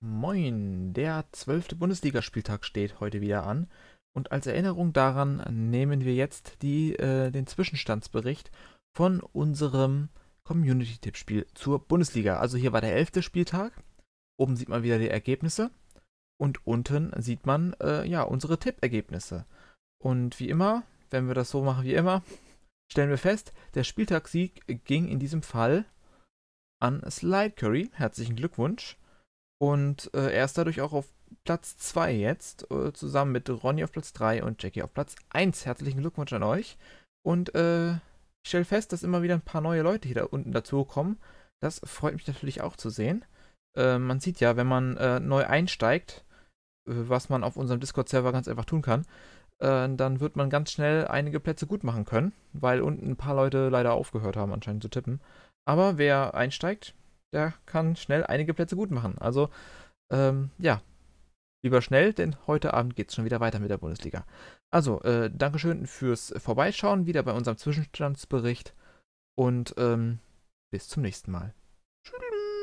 Moin, der zwölfte Bundesligaspieltag steht heute wieder an. Und als Erinnerung daran nehmen wir jetzt die, äh, den Zwischenstandsbericht von unserem Community-Tippspiel zur Bundesliga. Also hier war der elfte Spieltag. Oben sieht man wieder die Ergebnisse. Und unten sieht man äh, ja unsere Tippergebnisse. Und wie immer, wenn wir das so machen wie immer, stellen wir fest, der Spieltagssieg ging in diesem Fall an Slide Curry. Herzlichen Glückwunsch. Und äh, er ist dadurch auch auf Platz 2 jetzt, äh, zusammen mit Ronny auf Platz 3 und Jackie auf Platz 1. Herzlichen Glückwunsch an euch. Und äh, ich stelle fest, dass immer wieder ein paar neue Leute hier da unten dazukommen. Das freut mich natürlich auch zu sehen. Äh, man sieht ja, wenn man äh, neu einsteigt, äh, was man auf unserem Discord-Server ganz einfach tun kann, äh, dann wird man ganz schnell einige Plätze gut machen können, weil unten ein paar Leute leider aufgehört haben anscheinend zu tippen. Aber wer einsteigt, der kann schnell einige Plätze gut machen. Also ähm, ja, lieber schnell, denn heute Abend geht es schon wieder weiter mit der Bundesliga. Also, äh, Dankeschön fürs Vorbeischauen, wieder bei unserem Zwischenstandsbericht und ähm, bis zum nächsten Mal. Tschüss.